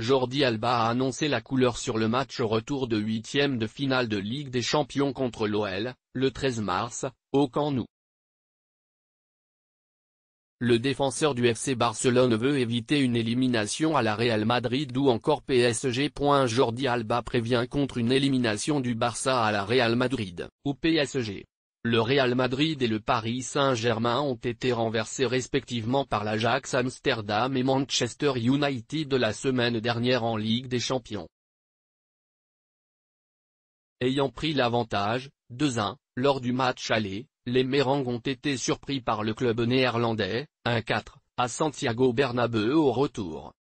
Jordi Alba a annoncé la couleur sur le match retour de huitième de finale de Ligue des Champions contre l'OL, le 13 mars, au Camp Nou. Le défenseur du FC Barcelone veut éviter une élimination à la Real Madrid ou encore PSG. Jordi Alba prévient contre une élimination du Barça à la Real Madrid, ou PSG. Le Real Madrid et le Paris Saint-Germain ont été renversés respectivement par l'Ajax Amsterdam et Manchester United la semaine dernière en Ligue des Champions. Ayant pris l'avantage, 2-1, lors du match aller, les Mérangues ont été surpris par le club néerlandais, 1-4, à Santiago Bernabeu au retour.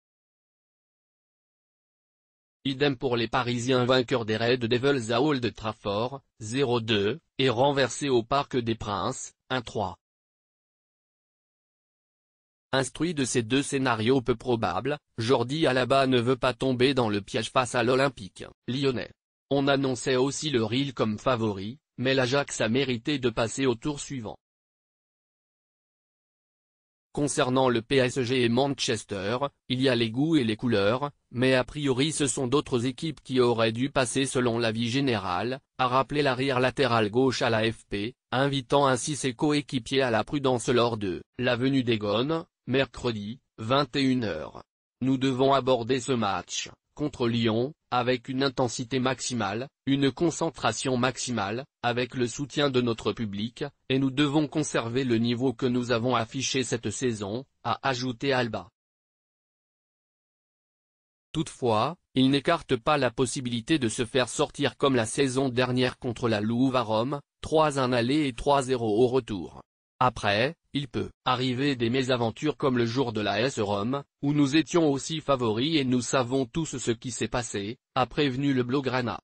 Idem pour les Parisiens vainqueurs des Red Devils à Old Trafford, 0-2, et renversés au Parc des Princes, 1-3. Instruit de ces deux scénarios peu probables, Jordi Alaba ne veut pas tomber dans le piège face à l'Olympique, lyonnais. On annonçait aussi le Real comme favori, mais l'Ajax a mérité de passer au tour suivant. Concernant le PSG et Manchester, il y a les goûts et les couleurs, mais a priori ce sont d'autres équipes qui auraient dû passer selon l'avis général, à rappeler l'arrière latéral gauche à la FP, invitant ainsi ses coéquipiers à la prudence lors de l'avenue des Gones, mercredi, 21h. Nous devons aborder ce match contre Lyon, avec une intensité maximale, une concentration maximale, avec le soutien de notre public, et nous devons conserver le niveau que nous avons affiché cette saison, a ajouté Alba. Toutefois, il n'écarte pas la possibilité de se faire sortir comme la saison dernière contre la Louve à Rome, 3-1 aller et 3-0 au retour. Après, il peut arriver des mésaventures comme le jour de la S Rome, où nous étions aussi favoris et nous savons tous ce qui s'est passé, a prévenu le Blaugrana.